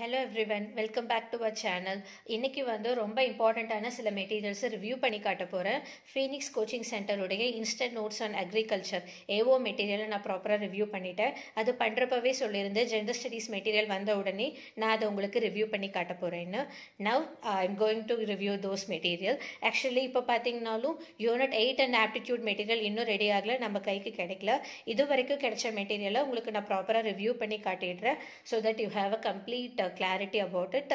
hello everyone welcome back to our channel இன்றைக்கி வந்து ரொம்ப இம்பார்ட்டண்ட்டான சில மெட்டீரியல்ஸை ரிவ்யூ பண்ணி காட்ட போகிறேன் ஃபீனிக்ஸ் கோச்சிங் சென்டருடைய instant notes on agriculture AO மெட்டீரியலை நான் ப்ராப்பராக ரிவ்யூ பண்ணிட்டேன் அது பண்ணுறப்பவே சொல்லியிருந்தேன் ஜெண்டர் ஸ்டடீஸ் மெட்டீரியல் வந்த உடனே நான் அதை உங்களுக்கு ரிவ்யூ பண்ணி காட்ட போகிறேன்னு now I am going to review those material actually இப்போ பார்த்தீங்கனாலும் unit eight and aptitude material இன்னும் ரெடி ஆகலை நம்ம கைக்கு கிடைக்கல இது வரைக்கும் கிடைச்ச மெட்டீரியலை உங்களுக்கு நான் ப்ராப்பராக ரிவ்யூ பண்ணி காட்டிடுறேன் so that you have a complete clarity about it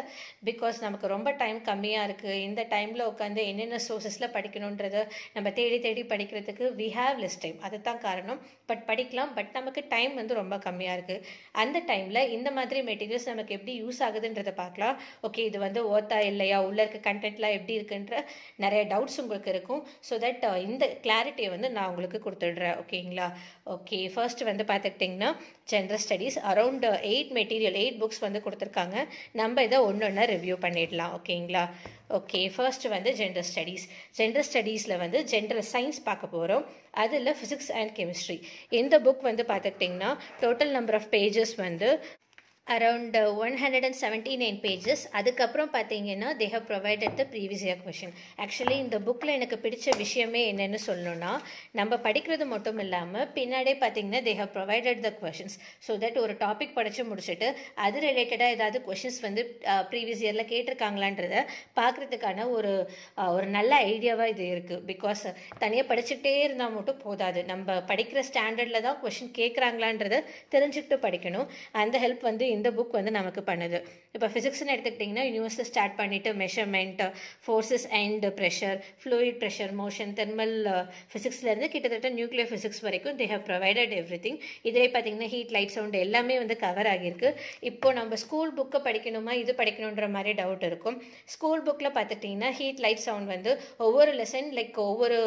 because நமக்கு ரொம்ப டைம் கம்மியாக இருக்குது இந்த டைமில் உட்காந்து என்னென்ன சோர்ஸஸில் படிக்கணுன்றத நம்ம தேடி தேடி படிக்கிறதுக்கு வி ஹாவ் லெஸ் டைம் அதுதான் காரணம் பட் படிக்கலாம் பட் நமக்கு டைம் வந்து ரொம்ப கம்மியாக இருக்குது அந்த டைமில் இந்த மாதிரி மெட்டீரியல்ஸ் நமக்கு எப்படி யூஸ் ஆகுதுன்றதை பார்க்கலாம் ஓகே இது வந்து ஓத்தா இல்லையா உள்ளே இருக்க கண்டென்ட்லாம் எப்படி இருக்குன்ற நிறைய டவுட்ஸ் உங்களுக்கு இருக்கும் ஸோ தட் uh, இந்த கிளாரிட்டியை வந்து நான் உங்களுக்கு கொடுத்துடுறேன் ஓகேங்களா ஓகே ஃபர்ஸ்ட் வந்து பார்த்துக்கிட்டிங்கன்னா general studies around eight material eight books வந்து கொடுத்துருக்காங்க கொடுத்துருக்காங்க நம்ம இதை ஒன்று ஒன்றா ரிவ்யூ பண்ணிடலாம் ஓகேங்களா ஓகே ஃபர்ஸ்ட் வந்து ஜென்ரல் ஸ்டடீஸ் ஜென்ரல் ஸ்டடீஸில் வந்து ஜென்ரல் சயின்ஸ் பார்க்க போகிறோம் அதில் ஃபிசிக்ஸ் அண்ட் கெமிஸ்ட்ரி இந்த புக் வந்து பார்த்துக்கிட்டிங்கன்னா டோட்டல் நம்பர் ஆஃப் பேஜஸ் வந்து around one hundred and seventy nine pages அதுக்கப்புறம் பார்த்தீங்கன்னா they have provided the previous year question actually இந்த புக்கில் எனக்கு பிடிச்ச விஷயமே என்னென்னு சொல்லணும்னா நம்ம படிக்கிறது மட்டும் இல்லாமல் பின்னாடியே பார்த்தீங்கன்னா they have provided the questions so that ஒரு டாபிக் படித்து முடிச்சுட்டு அது ரிலேட்டடாக ஏதாவது கொஷின்ஸ் வந்து ப்ரீவியஸ் uh, இயரில் கேட்டிருக்காங்களான்றத பார்க்குறதுக்கான ஒரு uh, ஒரு நல்ல ஐடியாவாக இது இருக்குது பிகாஸ் uh, தனியாக படிச்சுக்கிட்டே இருந்தால் மட்டும் போதாது நம்ம படிக்கிற ஸ்டாண்டர்டில் தான் கொஷின் கேட்குறாங்களான்றதை தெரிஞ்சுக்கிட்டு படிக்கணும் அந்த ஹெல்ப் வந்து இந்த புக் வந்து நமக்கு பண்ணுது இப்போ ஃபிசிக்ஸ்னு எடுத்துக்கிட்டிங்கன்னா யூனிவர்ஸை ஸ்டார்ட் பண்ணிவிட்டு measurement forces and pressure fluid pressure motion thermal ஃபிசிக்ஸ்லேருந்து கிட்டத்தட்ட நியூக்ளியர் ஃபிசிக்ஸ் வரைக்கும் they have provided everything இதே பார்த்தீங்கன்னா ஹீட் லைட் சவுண்ட் எல்லாமே வந்து கவர் ஆகியிருக்கு இப்போ நம்ம ஸ்கூல் புக்கை படிக்கணுமா இது படிக்கணுன்ற மாதிரி டவுட் இருக்கும் ஸ்கூல் புக்கில் பார்த்துட்டிங்கன்னா ஹீட் லைட் சவுண்ட் வந்து ஒவ்வொரு லெசன் லைக் ஒவ்வொரு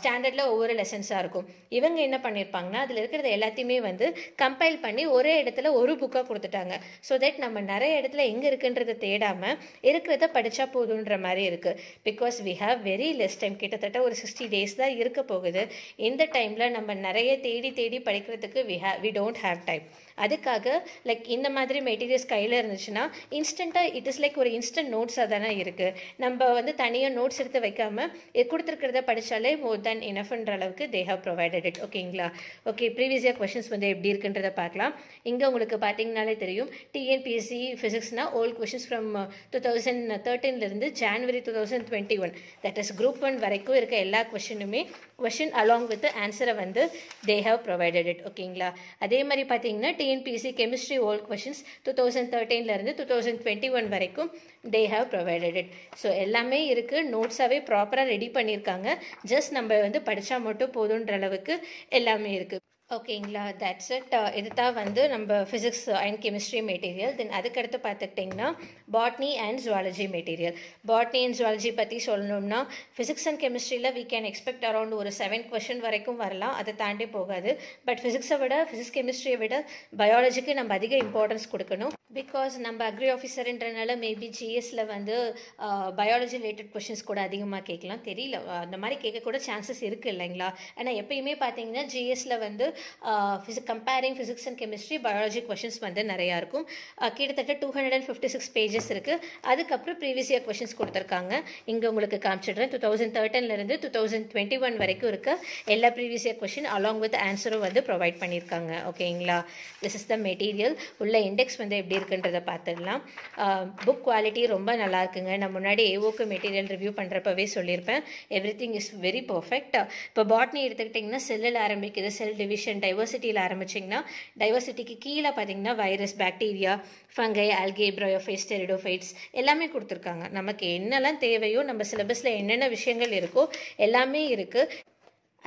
ஸ்டாண்டர்டில் uh, ஒவ்வொரு லெசன்ஸாக இருக்கும் இவங்க என்ன பண்ணியிருப்பாங்கன்னா அதில் இருக்கிறது எல்லாத்தையுமே வந்து கம்பைல் பண்ணி ஒரே இடத்துல ஒரு புக்காக கொடுத்துட்டு கொடுத்துட்டாங்க ஸோ தட் நம்ம நிறைய இடத்துல எங்கே இருக்குன்றதை தேடாமல் இருக்கிறத படித்தா போதுன்ற மாதிரி இருக்குது because we have very less time கிட்டத்தட்ட ஒரு சிக்ஸ்டி டேஸ் தான் இருக்க போகுது இந்த டைமில் நம்ம நிறைய தேடி தேடி படிக்கிறதுக்கு we ha we don't have time அதுக்காக லைக் இந்த மாதிரி மெட்டீரியல்ஸ் கையில் இருந்துச்சுன்னா இன்ஸ்டண்ட்டாக இட் இஸ் லைக் ஒரு இன்ஸ்டன்ட் நோட்ஸாக தானே இருக்குது நம்ம வந்து தனியாக நோட்ஸ் எடுத்து வைக்காமல் கொடுத்துருக்கிறத படித்தாலே மோர் தேன் இனஃப்ன்ற அளவுக்கு தே ஹவ் ப்ரொவைடட் இட் ஓகேங்களா ஓகே ப்ரீவியஸாக கொஷின்ஸ் வந்து எப்படி இருக்குன்றதை பார்க்கலாம் இங்கே உங்களுக்கு பார்த்தீங்கனாலே தெரியும் டிஎன்பிஎஸ்சி ஃபிசிக்ஸ்னால் old questions from two thousand தேர்ட்டீன்லேருந்து January two thousand twenty one that is group one வரைக்கும் இருக்க எல்லா கொஷினுமே கொஷின் அலாங் வித் ஆன்சரை வந்து தே ஹவ் ப்ரொவைடட் இட் ஓகேங்களா அதே மாதிரி பார்த்தீங்கன்னா TNPC chemistry old questions two thousand தேர்ட்டீன்லேருந்து டூ தௌசண்ட் டுவெண்ட்டி ஒன் வரைக்கும் they have provided it so எல்லாமே இருக்குது நோட்ஸாகவே ப்ராப்பராக ரெடி பண்ணியிருக்காங்க ஜஸ்ட் நம்ம வந்து படித்தா மட்டும் போதுன்ற அளவுக்கு எல்லாமே இருக்குது ஓகேங்களா தட்ஸ் இட் இது தான் வந்து நம்ம physics and chemistry material then அதுக்கடுத்து பார்த்துக்கிட்டிங்கன்னா botany and zoology material botany and zoology பற்றி சொல்லணும்னா ஃபிசிக்ஸ் அண்ட் கெமிஸ்ட்ரியில் வீ கேன் எக்ஸ்பெக்ட் அரௌண்ட் ஒரு செவன் கொஷின் வரைக்கும் வரலாம் அதை தாண்டி போகாது பட் ஃபிசிக்ஸை விட ஃபிசிக்ஸ் கெமிஸ்ட்ரியை விட பயாலஜிக்கு நம்ம அதிக இம்பார்ட்டன்ஸ் கொடுக்கணும் பிகாஸ் நம்ம அக்ரி ஆஃபீஸர்ன்றனால மேபி ஜிஎஸில் வந்து பயாலஜி ரிலேட்டட் கொஷின்ஸ் கூட அதிகமாக கேட்கலாம் தெரியல அந்த மாதிரி கேட்கக்கூட சான்சஸ் இருக்குது இல்லைங்களா ஆனால் எப்பயுமே பார்த்தீங்கன்னா ஜிஎஸில் வந்து physic comparing physics and chemistry biology questions வந்து நிறையா இருக்கும் கிட்டத்தட்ட two hundred and fifty six pages இருக்குது அதுக்கப்புறம் ப்ரீவியஸ் இயர் கொஷின்ஸ் கொடுத்துருக்காங்க இங்கே உங்களுக்கு காமிச்சிடுறேன் டூ தௌசண்ட் தேர்ட்டன்லேருந்து டூ தௌசண்ட் டுவெண்ட்டி ஒன் வரைக்கும் இருக்க எல்லா previous year question along with ஆன்சரும் வந்து ப்ரொவைட் பண்ணியிருக்காங்க ஓகேங்களா திஸ் இஸ் த மெட்டீரியல் உள்ள இண்டெக்ஸ் வந்து எப்படி இருக்குன்றதை பார்த்துடலாம் புக் குவாலிட்டி ரொம்ப நல்லா இருக்குங்க நான் முன்னாடி ஏஓக்கு மெட்டீரியல் ரிவ்யூ பண்ணுறப்பவே சொல்லியிருப்பேன் everything is very perfect இப்போ பாட்னி எடுத்துக்கிட்டிங்கன்னா செல்லில் ஆரம்பிக்குது செல் டிவிஷன் காம்பினேஷன் டைவர்சிட்டியில் ஆரம்பிச்சிங்கன்னா டைவர்சிட்டிக்கு கீழே பார்த்தீங்கன்னா virus bacteria fungi algae bryophytes pteridophytes எல்லாமே கொடுத்துருக்காங்க நமக்கு என்னெல்லாம் தேவையோ நம்ம சிலபஸில் என்னென்ன விஷயங்கள் இருக்கோ எல்லாமே இருக்குது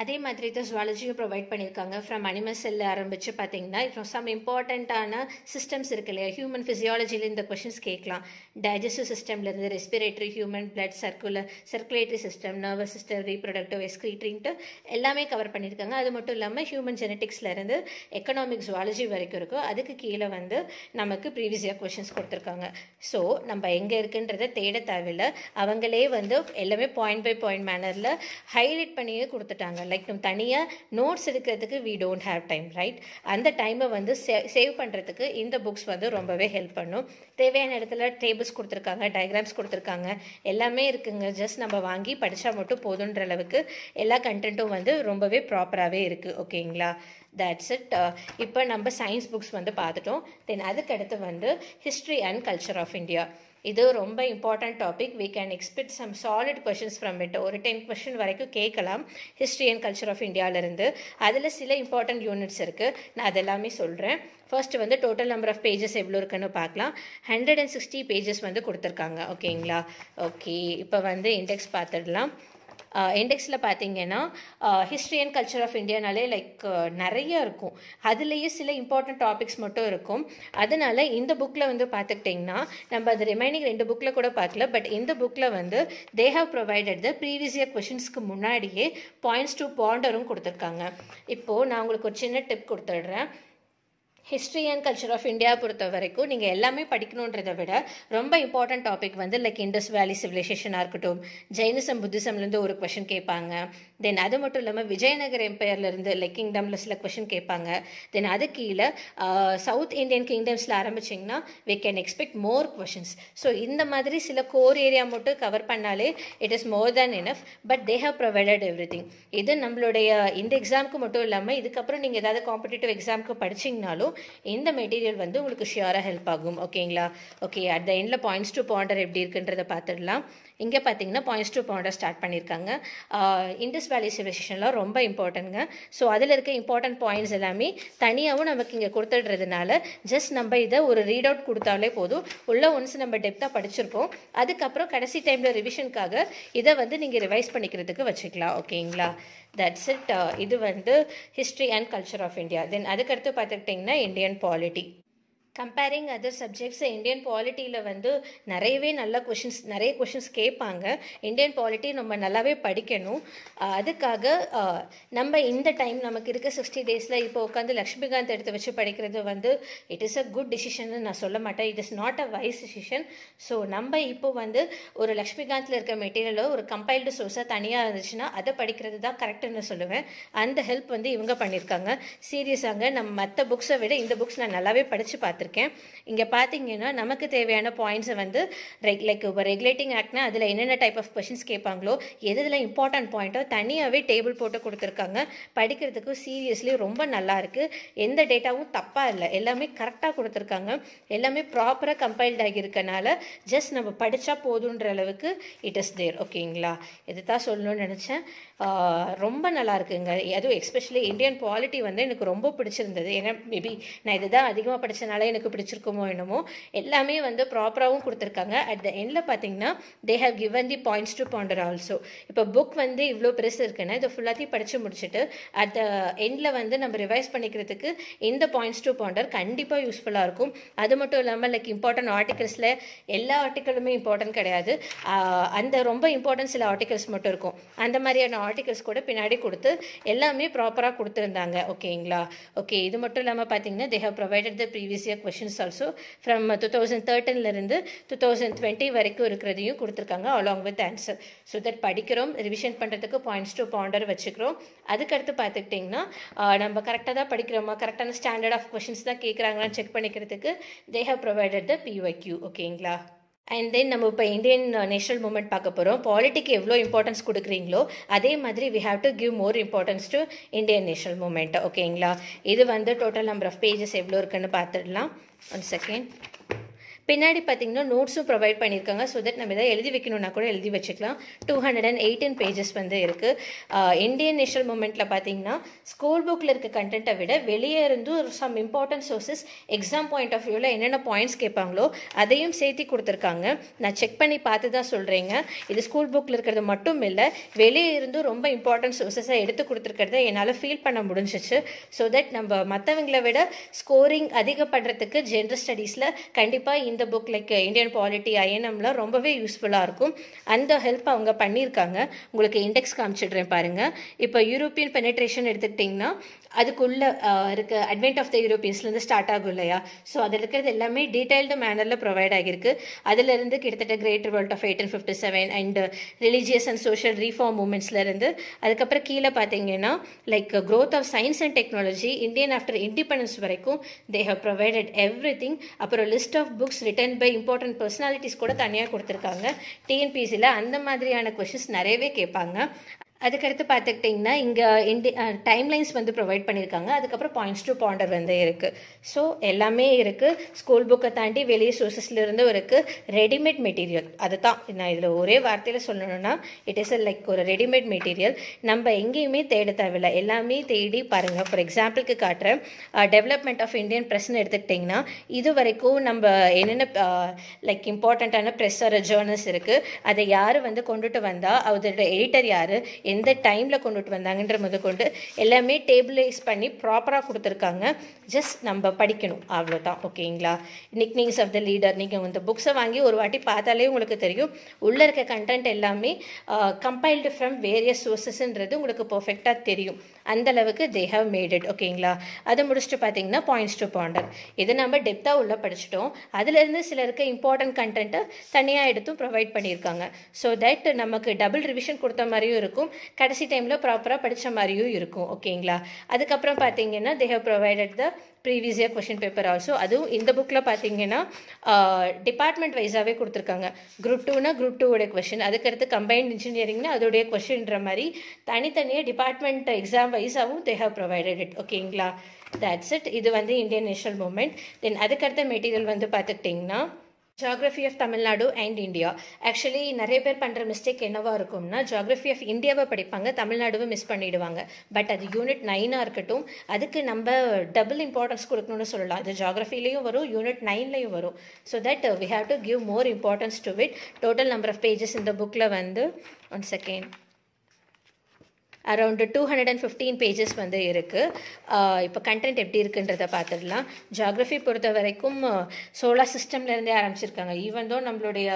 அதே மாதிரி தான் ஜுவாலஜியும் ப்ரொவைட் பண்ணியிருக்காங்க ஃப்ரம் அனிமல் செல்ல ஆரம்பித்து பார்த்தீங்கன்னா இப்போ சம் இம்பார்ட்டண்ட்டான சிஸ்டம்ஸ் இருக்கு இல்லையா ஹியூமன் ஃபிசியாலஜியில் இந்த கொஷின்ஸ் கேட்கலாம் டைஜஸ்டிவ் சிஸ்டம்லேருந்து respiratory human blood circular circulatory system nervous system reproductive எஸ்க்ரீட்ரின்ட்டு எல்லாமே கவர் பண்ணியிருக்காங்க அது மட்டும் இல்லாமல் ஹியூமன் ஜெனட்டிக்ஸ்லேருந்து எக்கனாமிக் ஜுவாலஜி வரைக்கும் இருக்கோ அதுக்கு கீழே வந்து நமக்கு ப்ரீவியஸ் கொஷின்ஸ் கொடுத்துருக்காங்க ஸோ நம்ம எங்கே இருக்குன்றதை தேட தேவையில்லை அவங்களே வந்து எல்லாமே பாயிண்ட் பை பாயிண்ட் மேனரில் ஹைலைட் பண்ணியே கொடுத்துட்டாங்க லைக் நம்ம தனியாக நோட்ஸ் எடுக்கிறதுக்கு we don't have time right அந்த டைமை வந்து சேவ் பண்ணுறதுக்கு இந்த புக்ஸ் வந்து ரொம்பவே ஹெல்ப் பண்ணும் தேவையான இடத்துல டேபிள் டேபிள்ஸ் கொடுத்துருக்காங்க டயக்ராம்ஸ் கொடுத்துருக்காங்க எல்லாமே இருக்குங்க ஜஸ்ட் நம்ம வாங்கி படித்தா மட்டும் போதுன்ற அளவுக்கு எல்லா கண்டென்ட்டும் வந்து ரொம்பவே ப்ராப்பராகவே இருக்குது ஓகேங்களா தட்ஸ் இட் இப்போ நம்ம சயின்ஸ் புக்ஸ் வந்து பார்த்துட்டோம் தென் அதுக்கடுத்து வந்து history and culture of India இது ரொம்ப important topic we can expect some solid questions from it ஒரு டென் கொஷின் வரைக்கும் கேட்கலாம் ஹிஸ்ட்ரி அண்ட் கல்ச்சர் ஆஃப் இந்தியாவிலேருந்து அதில் சில இம்பார்ட்டன்ட் யூனிட்ஸ் இருக்குது நான் அதெல்லாமே சொல்கிறேன் ஃபர்ஸ்ட் வந்து டோட்டல் நம்பர் ஆஃப் பேஜஸ் எவ்வளோ இருக்குன்னு பார்க்கலாம் ஹண்ட்ரட் அண்ட் சிக்ஸ்டி பேஜஸ் வந்து கொடுத்துருக்காங்க ஓகேங்களா ஓகே இப்போ வந்து இண்டெக்ஸ் பார்த்துடலாம் இண்டெக்ஸில் பார்த்தீங்கன்னா ஹிஸ்ட்ரி அண்ட் கல்ச்சர் ஆஃப் இந்தியானாலே லைக் நிறைய இருக்கும் அதுலேயே சில இம்பார்ட்டன்ட் டாபிக்ஸ் மட்டும் இருக்கும் அதனால் இந்த புக்கில் வந்து பார்த்துக்கிட்டிங்கன்னா நம்ம அது ரிமைனிங் ரெண்டு புக்கில் கூட பார்க்கல பட் இந்த புக்கில் வந்து they have provided the previous year கொஷின்ஸ்க்கு முன்னாடியே பாயிண்ட்ஸ் டு பாண்டரும் கொடுத்துருக்காங்க இப்போது நான் உங்களுக்கு ஒரு சின்ன டிப் கொடுத்துட்றேன் history and culture of India பொறுத்த வரைக்கும் நீங்கள் எல்லாமே படிக்கணுன்றதை விட ரொம்ப இம்பார்ட்டன்ட் டாபிக் வந்து லைக் இண்டஸ் வேலி சிவிலைசேஷனாக இருக்கட்டும் ஜெயினிசம் புத்திசம்லேருந்து ஒரு கொஷின் கேட்பாங்க தென் அது மட்டும் இல்லாமல் விஜயநகர் எம்பையர்லேருந்து லைக் கிங்டமில் சில கொஷின் கேட்பாங்க தென் அது கீழே சவுத் இந்தியன் கிங்டம்ஸில் ஆரம்பிச்சிங்கன்னா we can expect more questions so இந்த மாதிரி சில கோர் ஏரியா மட்டும் கவர் பண்ணாலே it is more than enough but they have provided everything இது நம்மளுடைய இந்த எக்ஸாமுக்கு மட்டும் இல்லாமல் இதுக்கப்புறம் நீங்கள் ஏதாவது காம்படிட்டிவ் எக்ஸாமுக்கு படிச்சிங்கனாலும் இந்த மெட்டீரியல் வந்து உங்களுக்கு ஷியோராக ஹெல்ப் ஆகும் ஓகேங்களா ஓகே அட் த எண்டில் பாயிண்ட்ஸ் டூ பவுண்டர் எப்படி இருக்குன்றதை பார்த்துடலாம் இங்கே பார்த்தீங்கன்னா பாயிண்ட்ஸ் டூ பவுண்டர் ஸ்டார்ட் பண்ணியிருக்காங்க இண்டஸ் வேலி சிவிலைசேஷன்லாம் ரொம்ப இம்பார்ட்டன்ட்ங்க ஸோ அதில் இருக்க இம்பார்ட்டன்ட் பாயிண்ட்ஸ் எல்லாமே தனியாகவும் நமக்கு இங்கே கொடுத்துடுறதுனால ஜஸ்ட் நம்ம இதை ஒரு ரீட் அவுட் கொடுத்தாலே போதும் உள்ள ஒன்ஸ் நம்ம டெப்த்தாக படிச்சிருப்போம் அதுக்கப்புறம் கடைசி டைமில் ரிவிஷனுக்காக இதை வந்து நீங்கள் ரிவைஸ் பண்ணிக்கிறதுக்கு வச்சுக்கலாம் ஓகேங்களா தட்ஸ் இட் uh, இது வந்து history and culture of India then அதுக்கடுத்து பார்த்துக்கிட்டிங்கன்னா Indian polity comparing other subjects Indian பாலிட்டியில் வந்து நிறையவே நல்ல கொஷின்ஸ் நிறைய கொஷின்ஸ் கேட்பாங்க இந்தியன் பாலிட்டி நம்ம நல்லாவே படிக்கணும் அதுக்காக நம்ம இந்த டைம் நமக்கு இருக்க சிக்ஸ்டி டேஸில் இப்போ உட்காந்து லக்ஷ்மிகாந்த் எடுத்து வச்சு படிக்கிறது வந்து இட் இஸ் அ குட் டிசிஷன்னு நான் சொல்ல மாட்டேன் it is not a wise decision so நம்ம இப்போ வந்து ஒரு லக்ஷ்மிகாந்தில் இருக்க மெட்டீரியலோ ஒரு கம்பைல்டு சோர்ஸாக தனியாக இருந்துச்சுன்னா அதை படிக்கிறது தான் கரெக்டுன்னு சொல்லுவேன் அந்த ஹெல்ப் வந்து இவங்க பண்ணியிருக்காங்க சீரியஸாங்க நம்ம மற்ற புக்ஸை விட இந்த புக்ஸ் நான் நல்லாவே படித்து பார்த்துருக்கேன் பார்த்துருக்கேன் இங்கே பார்த்தீங்கன்னா நமக்கு தேவையான பாயிண்ட்ஸை வந்து ரெக் லைக் இப்போ ரெகுலேட்டிங் ஆக்ட்னா அதில் என்னென்ன டைப் ஆஃப் கொஷின்ஸ் கேட்பாங்களோ எது இதில் இம்பார்ட்டன்ட் பாயிண்ட்டோ தனியாகவே டேபிள் போட்டு கொடுத்துருக்காங்க படிக்கிறதுக்கு சீரியஸ்லி ரொம்ப நல்லா இருக்குது எந்த டேட்டாவும் தப்பாக இல்லை எல்லாமே கரெக்டாக கொடுத்துருக்காங்க எல்லாமே ப்ராப்பராக கம்பைல்ட் ஆகியிருக்கனால ஜஸ்ட் நம்ம படித்தா போதுன்ற அளவுக்கு இட் இஸ் தேர் ஓகேங்களா இதுதான் தான் சொல்லணும்னு நினச்சேன் ரொம்ப நல்லா இருக்குங்க அதுவும் எஸ்பெஷலி இந்தியன் குவாலிட்டி வந்து எனக்கு ரொம்ப பிடிச்சிருந்தது ஏன்னா மேபி நான் இதுதான் அதிகமாக படித்தனால எனக்கு பிடிச்சிருக்குமோ என்னமோ எல்லாமே வந்து ப்ராப்பராகவும் கொடுத்துருக்காங்க அட் த எண்டில் பார்த்தீங்கன்னா they have given the points to ponder also இப்போ புக் வந்து இவ்வளோ பெருசு இருக்குன்னா இதை ஃபுல்லாத்தையும் படித்து முடிச்சுட்டு அட் த எண்டில் வந்து நம்ம ரிவைஸ் பண்ணிக்கிறதுக்கு இந்த பாயிண்ட்ஸ் டு பாண்டர் கண்டிப்பாக யூஸ்ஃபுல்லாக இருக்கும் அது மட்டும் இல்லாமல் லைக் இம்பார்ட்டன்ட் ஆர்டிகல்ஸில் எல்லா ஆர்டிக்கலுமே இம்பார்ட்டன்ட் கிடையாது அந்த ரொம்ப இம்பார்ட்டன்ட் சில ஆர்டிகல்ஸ் மட்டும் இருக்கும் அந்த மாதிரியான ஆர்டிகல்ஸ் கூட பின்னாடி கொடுத்து எல்லாமே ப்ராப்பராக கொடுத்துருந்தாங்க ஓகேங்களா ஓகே இது மட்டும் இல்லாமல் பார்த்தீங்கன்னா they have provided the previous year questions also from two thousand தேர்ட்டன்லேருந்து டூ தௌசண்ட் டுவெண்ட்டி வரைக்கும் இருக்கிறதையும் கொடுத்துருக்காங்க along with answer so that படிக்கிறோம் ரிவிஷன் பண்ணுறதுக்கு பாயிண்ட்ஸ் டூ பவுண்டர் வச்சுக்கிறோம் அதுக்கடுத்து பார்த்துக்கிட்டிங்கன்னா நம்ம கரெக்டாக தான் படிக்கிறோமா கரெக்டான ஸ்டாண்டர்ட் ஆஃப் கொஷின்ஸ் தான் கேட்குறாங்களான்னு செக் பண்ணிக்கிறதுக்கு they have provided the PYQ ஓகேங்களா அண்ட் தென் நம்ம இப்போ இந்தியன் நேஷனல் மூமெண்ட் பார்க்க போகிறோம் பாலிட்டிக்கு எவ்வளோ இம்பார்ட்டன்ஸ் கொடுக்குறீங்களோ அதே மாதிரி we have to give more importance to Indian national movement ஓகேங்களா இது வந்து டோட்டல் நம்பர் ஆஃப் பேஜஸ் எவ்வளோ இருக்குன்னு பார்த்துடலாம் ஒன் செகண்ட் பின்னாடி பார்த்தீங்கன்னா நோட்ஸும் ப்ரொவைட் பண்ணியிருக்காங்க ஸோ தட் நம்ம எதாவது எழுதி வைக்கணும்னா கூட எழுதி வச்சுக்கலாம் two hundred and eighteen pages வந்து இருக்குது இந்தியன் நேஷனல் மூமெண்ட்டில் பார்த்தீங்கன்னா ஸ்கூல் புக்கில் இருக்க கண்டென்ட்டை விட வெளியே இருந்து some important sources exam point of வியூவில் என்னென்ன பாயிண்ட்ஸ் கேட்பாங்களோ அதையும் சேர்த்தி கொடுத்துருக்காங்க நான் செக் பண்ணி பார்த்து தான் சொல்கிறேங்க இது ஸ்கூல் புக்கில் இருக்கிறது மட்டும் இல்லை வெளியே இருந்து ரொம்ப இம்பார்ட்டன்ட் சோர்ஸஸாக எடுத்து கொடுத்துருக்கிறத என்னால் ஃபீல் பண்ண முடிஞ்சிச்சு ஸோ தட் நம்ம மற்றவங்களை விட ஸ்கோரிங் அதிகப்படுறதுக்கு ஜென்ரல் ஸ்டடீஸில் கண்டிப்பாக இந்த புக் லைக் இந்தியன் பாலிட்டி ஐஎன்எம்லாம் ரொம்பவே யூஸ்ஃபுல்லாக இருக்கும் அந்த ஹெல்ப் அவங்க பண்ணியிருக்காங்க உங்களுக்கு இண்டெக்ஸ் காமிச்சிடுறேன் பாருங்கள் இப்போ யூரோப்பியன் பெனிட்ரேஷன் எடுத்துக்கிட்டிங்கன்னா அதுக்குள்ளே இருக்க அட்வென்ட் ஆஃப் த யூரோப்பியன்ஸ்லேருந்து ஸ்டார்ட் ஆகும் இல்லையா ஸோ அதில் இருக்கிறது எல்லாமே டீட்டெயில்டு மேனரில் ப்ரொவைட் ஆகியிருக்கு அதிலிருந்து கிட்டத்தட்ட great world of eighteen fifty seven and religious and social reform மூமெண்ட்ஸ்லேருந்து அதுக்கப்புறம் கீழே பார்த்தீங்கன்னா like growth of science and technology Indian after independence வரைக்கும் they have provided everything அப்புறம் list of books written by important personalities கூட தனியாக கொடுத்துருக்காங்க டிஎன்பிசியில் அந்த மாதிரியான கொஷின்ஸ் நிறையவே கேட்பாங்க அதுக்கடுத்து பார்த்துக்கிட்டிங்கன்னா இங்கே இண்டி டைம்லைன்ஸ் வந்து ப்ரொவைட் பண்ணியிருக்காங்க அதுக்கப்புறம் பாயிண்ட்ஸ் டு பாண்டர் வந்து இருக்குது ஸோ எல்லாமே இருக்குது ஸ்கூல் புக்கை தாண்டி வெளியே சோர்சஸ்லேருந்தும் இருக்குது ரெடிமேட் மெட்டீரியல் அதுதான் நான் இதில் ஒரே வார்த்தையில் சொல்லணும்னா இட் இஸ் லைக் ஒரு ரெடிமேட் மெட்டீரியல் நம்ம எங்கேயுமே தேட தேவையில்லை எல்லாமே தேடி பாருங்கள் ஃபார் எக்ஸாம்பிளுக்கு காட்டுறேன் டெவலப்மெண்ட் ஆஃப் இந்தியன் ப்ரெஸ்ன்னு எடுத்துக்கிட்டிங்கன்னா இது வரைக்கும் நம்ம என்னென்ன லைக் இம்பார்ட்டண்ட்டான ப்ரெஸ்ஸோட ஜேர்னல்ஸ் இருக்குது அதை யார் வந்து கொண்டுட்டு வந்தால் அதோட எடிட்டர் யார் எந்த டைமில் கொண்டுட்டு வந்தாங்கன்ற முதற்கொண்டு எல்லாமே டேபிளைஸ் பண்ணி ப்ராப்பராக கொடுத்துருக்காங்க ஜஸ்ட் நம்ம படிக்கணும் அவ்வளோதான் ஓகேங்களா நிக்னிங்ஸ் ஆஃப் த லீடர் நீங்கள் இந்த புக்ஸை வாங்கி ஒரு வாட்டி பார்த்தாலே உங்களுக்கு தெரியும் உள்ளே இருக்க கண்டென்ட் எல்லாமே கம்பைல்டு ஃப்ரம் வேரியஸ் சோர்ஸஸ்ன்றது உங்களுக்கு பர்ஃபெக்டாக தெரியும் அந்தளவுக்கு தே ஹவ் மேட் இட் ஓகேங்களா அதை முடிச்சுட்டு பார்த்தீங்கன்னா பாயிண்ட்ஸ் டு பாண்டர் இது நம்ம டெப்த்தாக உள்ளே படிச்சிட்டோம் அதுலேருந்து சிலருக்கு இம்பார்ட்டன்ட் கண்டென்ட்டை தனியாக எடுத்தும் ப்ரொவைட் பண்ணியிருக்காங்க ஸோ தட் நமக்கு டபுள் ரிவிஷன் கொடுத்த மாதிரியும் இருக்கும் கடைசி டைமில் ப்ராப்பராக படித்த மாதிரியும் இருக்கும் ஓகேங்களா அதுக்கப்புறம் பார்த்தீங்கன்னா they have provided the previous year question paper also அதுவும் இந்த புக்கில் பார்த்தீங்கன்னா டிபார்ட்மெண்ட் வைஸாகவே கொடுத்துருக்காங்க குரூப் டூனா குரூப் டூவோட கொஷின் அதுக்கடுத்து கம்பைன்ட் இன்ஜினியரிங்னா அதோடைய கொஷின்ற மாதிரி தனித்தனியாக டிபார்ட்மெண்ட் எக்ஸாம் வைஸாகவும் தே ஹவ் ப்ரொவைடட் இட் ஓகேங்களா தட்ஸ் இட் இது வந்து இந்தியன் நேஷனல் மூமெண்ட் தென் அதுக்கடுத்த மெட்டீரியல் வந்து பார்த்துக்கிட்டிங்கன்னா geography of Tamil Nadu and India actually நிறைய பேர் பண்ணுற மிஸ்டேக் என்னவாக இருக்கும்னா ஜாகிரஃபி ஆஃப் இந்தியாவை படிப்பாங்க தமிழ்நாடுவை மிஸ் பண்ணிவிடுவாங்க பட் அது யூனிட் நைனாக இருக்கட்டும் அதுக்கு நம்ம டபுள் இம்பார்ட்டன்ஸ் கொடுக்கணும்னு சொல்லலாம் அது ஜாகிரஃபிலையும் வரும் யூனிட் நைன்லையும் வரும் so that we have to give more importance to with total number of pages இந்த புக்கில் வந்து one second around two hundred and fifteen pages வந்து இருக்குது இப்போ கண்டென்ட் எப்படி இருக்குன்றத பார்த்துடலாம் ஜாகிரஃபி பொறுத்த வரைக்கும் சோலார் சிஸ்டம்லேருந்தே ஆரம்பிச்சிருக்காங்க ஈவன் தோ நம்மளுடைய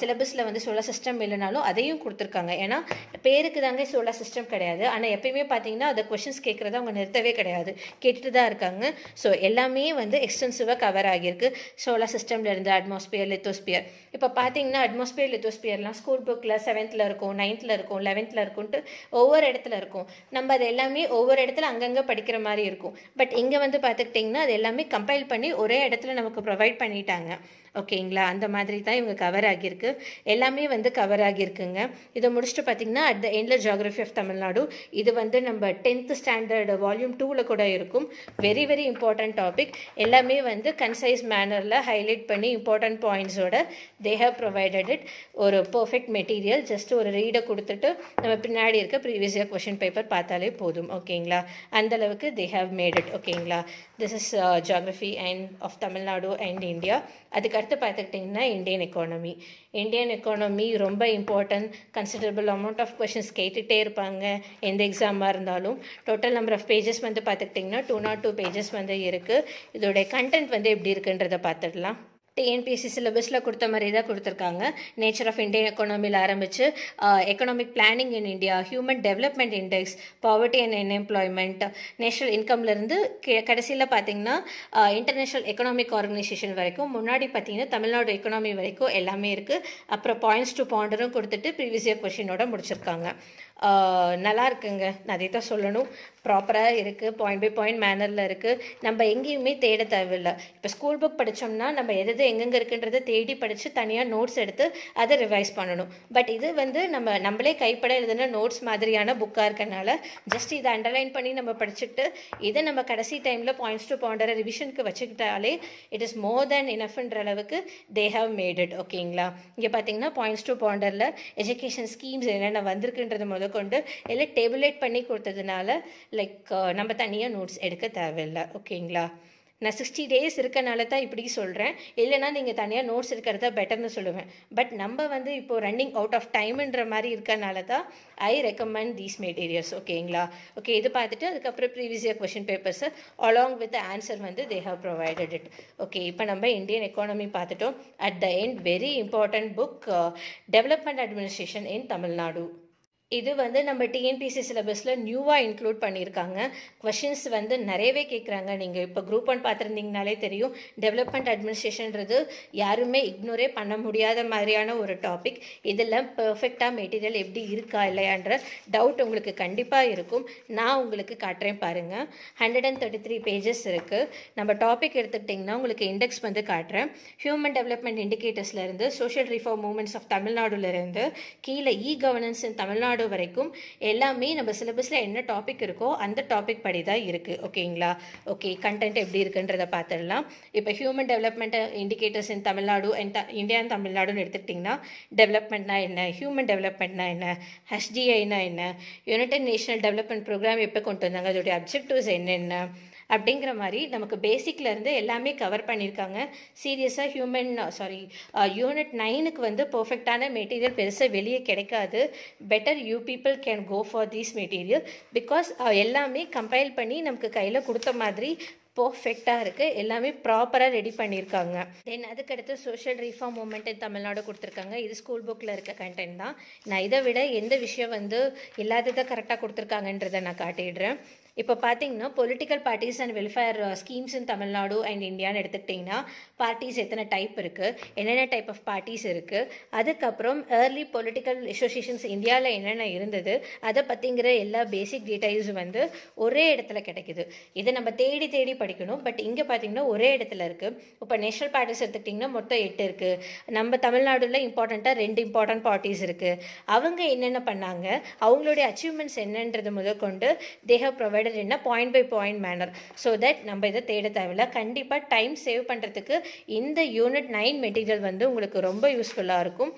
சிலபஸில் வந்து சோலார் சிஸ்டம் இல்லைனாலும் அதையும் கொடுத்துருக்காங்க ஏன்னா பேருக்கு தாங்க சோலார் சிஸ்டம் கிடையாது ஆனால் எப்பயுமே பார்த்தீங்கன்னா அதை கொஷின்ஸ் கேட்குறத அவங்க நிறுத்தவே கிடையாது கேட்டுட்டு தான் இருக்காங்க ஸோ எல்லாமே வந்து எக்ஸ்டென்சிவாக கவர் ஆகியிருக்கு சோலார் சிஸ்டம்லேருந்து அட்மாஸ்பியர் லித்தோஸ்பியர் இப்போ பார்த்தீங்கன்னா அட்மாஸ்பியர் லித்தோஸ்பியர்லாம் ஸ்கூல் புக்கில் செவன்த்தில் இருக்கும் நைன்த்தில் இருக்கும் லெவன்த்தில் இருக்கும்ட்டு ஒவ்வொரு இடத்துல இருக்கும் நம்ம அது எல்லாமே ஒவ்வொரு இடத்துல அங்கங்கே படிக்கிற மாதிரி இருக்கும் பட் இங்கே வந்து பார்த்துக்கிட்டிங்கன்னா அது எல்லாமே கம்பைல் பண்ணி ஒரே இடத்துல நமக்கு ப்ரொவைட் பண்ணிட்டாங்க ஓகேங்களா அந்த மாதிரி தான் இவங்க கவர் ஆகியிருக்கு எல்லாமே வந்து கவர் ஆகியிருக்குங்க இதை முடிச்சுட்டு பார்த்தீங்கன்னா அட் த எண்டில் ஜியாகிரஃபி ஆஃப் தமிழ்நாடு இது வந்து நம்ம டென்த்து ஸ்டாண்டர்டு வால்யூம் டூவில் கூட இருக்கும் வெரி வெரி இம்பார்ட்டன்ட் டாபிக் எல்லாமே வந்து கன்சைஸ் மேனரில் ஹைலைட் பண்ணி இம்பார்ட்டன்ட் பாயிண்ட்ஸோட தே ஹவ் ப்ரொவைடட் இட் ஒரு பர்ஃபெக்ட் மெட்டீரியல் ஜஸ்ட் ஒரு ரீடை கொடுத்துட்டு நம்ம பின்னாடி இருக்க ப்ரீவியஸ் இயர் கொஷின் பேப்பர் பார்த்தாலே போதும் ஓகேங்களா அந்தளவுக்கு தே ஹவ் மேட் இட் ஓகேங்களா this is geography and of Tamil Nadu and India அதுக்கு அடுத்து பார்த்துக்கிட்டிங்கன்னா இந்தியன் எக்கானமி இந்தியன் எக்கானமி ரொம்ப important considerable amount of questions கேட்டுகிட்டே இருப்பாங்க எந்த எக்ஸாமாக இருந்தாலும் டோட்டல் நம்பர் ஆஃப் பேஜஸ் வந்து பார்த்துக்கிட்டிங்கன்னா டூ நாட் டூ பேஜஸ் வந்து இருக்குது இதோடைய கண்டென்ட் வந்து எப்படி இருக்குன்றதை பார்த்துடலாம் டிஎன்பிஎஸ்சி சிலபஸில் கொடுத்த மாதிரி தான் கொடுத்துருக்காங்க நேச்சர் ஆஃப் இந்தியன் எக்கனாமியில் ஆரம்பித்து economic planning in India human development index poverty and unemployment national இன்கம்லேருந்து கடைசியில் பார்த்தீங்கன்னா இன்டர்நேஷனல் எக்கனாமிக் ஆர்கனைசேஷன் வரைக்கும் முன்னாடி பார்த்தீங்கன்னா தமிழ்நாடு எக்கனாமி வரைக்கும் எல்லாமே இருக்குது அப்புறம் பாயிண்ட்ஸ் டு பாண்டரும் கொடுத்துட்டு ப்ரீவியஸ் இயர் கொஷினோட முடிச்சிருக்காங்க நல்லா இருக்குங்க நான் அதை தான் சொல்லணும் ப்ராப்பராக இருக்குது பாயிண்ட் பை பாயிண்ட் மேனரில் இருக்குது நம்ம எங்கேயுமே தேட தேவையில்லை இப்போ ஸ்கூல் புக் படித்தோம்னா நம்ம எது எங்கெங்கே இருக்குன்றதை தேடி படித்து தனியாக நோட்ஸ் எடுத்து அதை ரிவைஸ் பண்ணணும் பட் இது வந்து நம்ம நம்மளே கைப்பட எழுதுன நோட்ஸ் மாதிரியான புக்காக இருக்கனால ஜஸ்ட் இதை அண்டர்லைன் பண்ணி நம்ம படிச்சுட்டு இதை நம்ம கடைசி டைமில் பாயிண்ட்ஸ் டு பாயிண்டரை ரிவிஷனுக்கு வச்சுக்கிட்டாலே இட் இஸ் மோர் தேன் இனஃப்ன்ற அளவுக்கு தே ஹவ் மேட் இட் ஓகேங்களா இங்கே பார்த்தீங்கன்னா பாயிண்ட்ஸ் டு பாயிண்டரில் எஜுகேஷன் ஸ்கீம்ஸ் என்னென்ன வந்திருக்குன்றது முதல் முதற்கொண்டு இல்லை டேபுலேட் பண்ணி கொடுத்ததுனால லைக் நம்ம தனியாக நோட்ஸ் எடுக்க தேவையில்லை ஓகேங்களா நான் சிக்ஸ்டி டேஸ் இருக்கனால தான் இப்படி சொல்கிறேன் இல்லைனா நீங்கள் தனியாக நோட்ஸ் இருக்கிறத பெட்டர்னு சொல்லுவேன் பட் நம்ம வந்து இப்போது ரன்னிங் அவுட் ஆஃப் டைம்ன்ற மாதிரி இருக்கனால தான் ஐ ரெக்கமெண்ட் தீஸ் மெட்டீரியல்ஸ் ஓகேங்களா ஓகே இது பார்த்துட்டு அதுக்கப்புறம் previous year question papers along with answer வந்து they have provided it okay இப்போ நம்ம இந்தியன் எக்கானமி பார்த்துட்டோம் at the end very important book development administration in Tamil Nadu இது வந்து நம்ம டிஎன்பிசி சிலபஸில் நியூவாக இன்க்ளூட் பண்ணியிருக்காங்க கொஷின்ஸ் வந்து நிறையவே கேட்குறாங்க நீங்கள் இப்போ குரூப் ஒன் பார்த்துருந்தீங்கனாலே தெரியும் டெவலப்மெண்ட் அட்மினிஸ்ட்ரேஷன்றது யாருமே இக்னோரே பண்ண முடியாத மாதிரியான ஒரு டாபிக் இதில் பர்ஃபெக்டாக மெட்டீரியல் எப்படி இருக்கா இல்லையான்ற டவுட் உங்களுக்கு கண்டிப்பாக இருக்கும் நான் உங்களுக்கு காட்டுறேன் பாருங்கள் hundred and thirty three pages இருக்குது நம்ம டாபிக் எடுத்துக்கிட்டிங்கன்னா உங்களுக்கு இண்டெக்ஸ் வந்து காட்டுறேன் ஹியூமன் டெவலப்மெண்ட் இண்டிகேட்டர்ஸ்லேருந்து சோஷியல் ரிஃபார்ம் மூமெண்ட்ஸ் ஆஃப் தமிழ்நாடுலேருந்து கீழே e governance in Tamil Nadu third வரைக்கும் எல்லாமே நம்ம சிலபஸில் என்ன டாபிக் இருக்கோ அந்த டாபிக் படி தான் இருக்குது ஓகேங்களா ஓகே கண்டென்ட் எப்படி இருக்குன்றதை பார்த்துடலாம் இப்போ human development indicators in Tamil Nadu and India and தமிழ்நாடுன்னு எடுத்துக்கிட்டிங்கன்னா டெவலப்மெண்ட்னா என்ன ஹியூமன் டெவலப்மெண்ட்னா என்ன ஹெச்டிஐனா என்ன யுனைடெட் நேஷனல் டெவலப்மெண்ட் ப்ரோக்ராம் எப்போ கொண்டு வந்தாங்க அதோடைய அப்ஜெக்டிவ்ஸ் என்னென்ன அப்படிங்கிற மாதிரி நமக்கு இருந்து எல்லாமே கவர் பண்ணியிருக்காங்க சீரியஸாக ஹியூமன் சாரி யூனிட் நைனுக்கு வந்து பர்ஃபெக்டான மெட்டீரியல் பெருசாக வெளியே கிடைக்காது better you people can go for these material because எல்லாமே கம்பைல் பண்ணி நமக்கு கையில் கொடுத்த மாதிரி பர்ஃபெக்டாக இருக்குது எல்லாமே ப்ராப்பராக ரெடி பண்ணியிருக்காங்க தென் அதுக்கடுத்து சோஷியல் ரீஃபார்ம் மூமெண்ட் தமிழ்நாடு கொடுத்துருக்காங்க இது ஸ்கூல் புக்கில் இருக்க கண்டென்ட் தான் நான் இதை விட எந்த விஷயம் வந்து இல்லாததை கரெக்டாக கொடுத்துருக்காங்கன்றதை நான் காட்டிடுறேன் இப்போ பார்த்தீங்கன்னா political parties and welfare schemes in Tamil Nadu and இந்தியான்னு எடுத்துக்கிட்டிங்கன்னா பார்ட்டிஸ் எத்தனை டைப் இருக்குது என்னென்ன டைப் ஆஃப் பார்ட்டிஸ் இருக்குது அதுக்கப்புறம் ஏர்லி பொலிட்டிக்கல் அசோசியேஷன்ஸ் இந்தியாவில் என்னென்ன இருந்தது அதை பற்றிங்கிற எல்லா பேசிக் டீட்டெயில்ஸும் வந்து ஒரே இடத்துல கிடைக்குது இதை நம்ம தேடி தேடி படிக்கணும் பட் இங்கே பார்த்தீங்கன்னா ஒரே இடத்துல இருக்குது இப்போ நேஷனல் பார்ட்டிஸ் எடுத்துக்கிட்டிங்கன்னா மொத்தம் எட்டு இருக்குது நம்ம தமிழ்நாடுல இம்பார்ட்டண்ட்டாக ரெண்டு இம்பார்ட்டன்ட் பார்ட்டிஸ் இருக்குது அவங்க என்னென்ன பண்ணாங்க அவங்களுடைய அச்சீவ்மெண்ட்ஸ் என்னன்றது முதற்கொண்டு they provide provided in point by point manner so that நம்ம இதை தேட தேவையில்ல கண்டிப்பாக டைம் சேவ் பண்ணுறதுக்கு இந்த யூனிட் நைன் மெட்டீரியல் வந்து உங்களுக்கு ரொம்ப யூஸ்ஃபுல்லாக இருக்கும்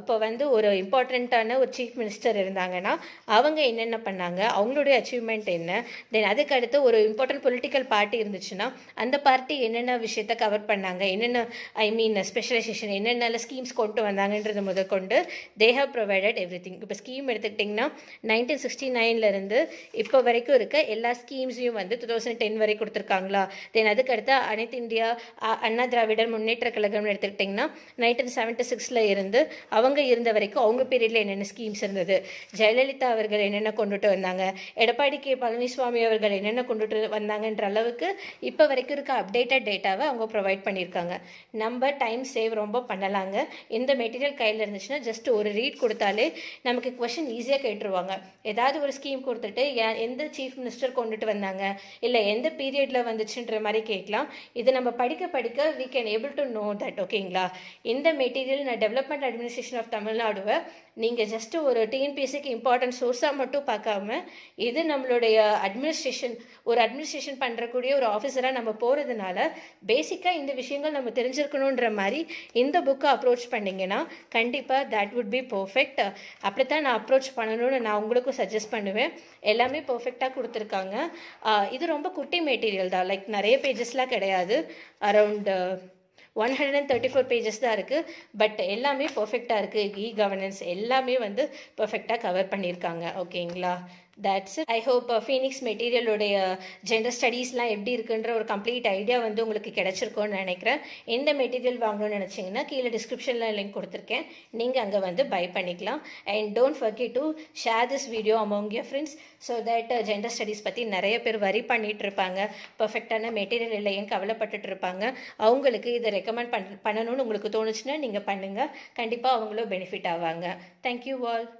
இப்போ வந்து ஒரு இம்பார்ட்டண்ட்டான ஒரு சீஃப் மினிஸ்டர் இருந்தாங்கன்னா அவங்க என்னென்ன பண்ணாங்க அவங்களுடைய அச்சீவ்மெண்ட் என்ன தென் அதுக்கடுத்து ஒரு இம்பார்ட்டன்ட் பொலிட்டிக்கல் பார்ட்டி இருந்துச்சுன்னா அந்த பார்ட்டி என்னென்ன விஷயத்த கவர் பண்ணாங்க என்னென்ன ஐ மீன் ஸ்பெஷலைசேஷன் என்னென்ன ஸ்கீம்ஸ் கொண்டு வந்தாங்கன்றது முதற்கொண்டு they have provided everything இப்போ ஸ்கீம் எடுத்துக்கிட்டிங்கன்னா நைன்டீன் சிக்ஸ்டி நைன்லேருந்து இப்போ வரைக்கும் இருக்க எல்லா ஸ்கீம்ஸையும் வந்து டூ தௌசண்ட் டென் வரை கொடுத்துருக்காங்களா தென் அதுக்கடுத்து அனைத்து இந்தியா அண்ணா திராவிடர் முன்னேற்ற கழகம்னு எடுத்துக்கிட்டிங்கன்னா நைன்டீன் செவன்டி சிக்ஸில் இருந்து வந்து அவங்க இருந்த வரைக்கும் அவங்க பீரியடில் என்னென்ன ஸ்கீம்ஸ் இருந்தது ஜெயலலிதா அவர்கள் என்னென்ன கொண்டுட்டு வந்தாங்க எடப்பாடி கே பழனிசாமி அவர்கள் என்னென்ன கொண்டுட்டு வந்தாங்கன்ற அளவுக்கு இப்போ வரைக்கும் இருக்க அப்டேட்டட் டேட்டாவை அவங்க ப்ரொவைட் பண்ணியிருக்காங்க நம்ம டைம் சேவ் ரொம்ப பண்ணலாங்க இந்த மெட்டீரியல் கையில் இருந்துச்சுன்னா ஜஸ்ட் ஒரு ரீட் கொடுத்தாலே நமக்கு கொஷின் ஈஸியாக கேட்டுருவாங்க ஏதாவது ஒரு ஸ்கீம் கொடுத்துட்டு எந்த சீஃப் மினிஸ்டர் கொண்டுட்டு வந்தாங்க இல்லை எந்த பீரியடில் வந்துச்சுன்ற மாதிரி கேட்கலாம் இது நம்ம படிக்க படிக்க we can able to know that ஓகேங்களா இந்த மெட்டீரியல் நான் டெவலப்மெண்ட் அட்மினிஸ்ட்ரேஷன் ஆஃப் தமிழ்நாடுவை நீங்கள் ஜஸ்ட்டு ஒரு டிஎன்பிஎஸ்சிக்கு இம்பார்ட்டன்ட் சோர்ஸாக மட்டும் பார்க்காம இது நம்மளுடைய அட்மினிஸ்ட்ரேஷன் ஒரு அட்மினிஸ்ட்ரேஷன் பண்ணுறக்கூடிய ஒரு ஆஃபீஸராக நம்ம போகிறதுனால பேசிக்காக இந்த விஷயங்கள் நம்ம தெரிஞ்சிருக்கணுன்ற மாதிரி இந்த புக்கை அப்ரோச் பண்ணிங்கன்னா கண்டிப்பாக தேட் வுட் பி பர்ஃபெக்ட் அப்படி தான் நான் அப்ரோச் பண்ணணும்னு நான் உங்களுக்கும் சஜஸ்ட் பண்ணுவேன் எல்லாமே பர்ஃபெக்டாக கொடுத்துருக்காங்க இது ரொம்ப குட்டி மெட்டீரியல் தான் லைக் நிறைய பேஜஸ்லாம் கிடையாது around one hundred and thirty four pages தான் இருக்குது பட் எல்லாமே பர்ஃபெக்டாக இருக்குது இ கவர்னன்ஸ் எல்லாமே வந்து பர்ஃபெக்டாக கவர் பண்ணியிருக்காங்க ஓகேங்களா தட்ஸ் ஐ ஹோப் ஃபீனிக்ஸ் மெட்டீரியலுடைய ஜென்டர் ஸ்டடீஸ்லாம் எப்படி இருக்குன்ற ஒரு கம்ப்ளீட் ஐடியா வந்து உங்களுக்கு கிடச்சிருக்கோன்னு நினைக்கிறேன் எந்த மெட்டீரியல் வாங்கணும்னு நினச்சிங்கன்னா கீழே டிஸ்கிரிப்ஷனில் லிங்க் கொடுத்துருக்கேன் நீங்கள் அங்கே வந்து பை பண்ணிக்கலாம் and don't forget to share this video among your friends so that gender studies பற்றி நிறைய பேர் வரி பண்ணிகிட்டு இருப்பாங்க பர்ஃபெக்டான மெட்டீரியல் இல்லையும் கவலைப்பட்டுட்டு இருப்பாங்க அவங்களுக்கு இதை ரெக்கமெண்ட் பண் பண்ணணும்னு உங்களுக்கு தோணுச்சுன்னா நீங்கள் பண்ணுங்கள் கண்டிப்பாக அவங்களும் பெனிஃபிட் ஆவாங்க தேங்க்யூ ஆல்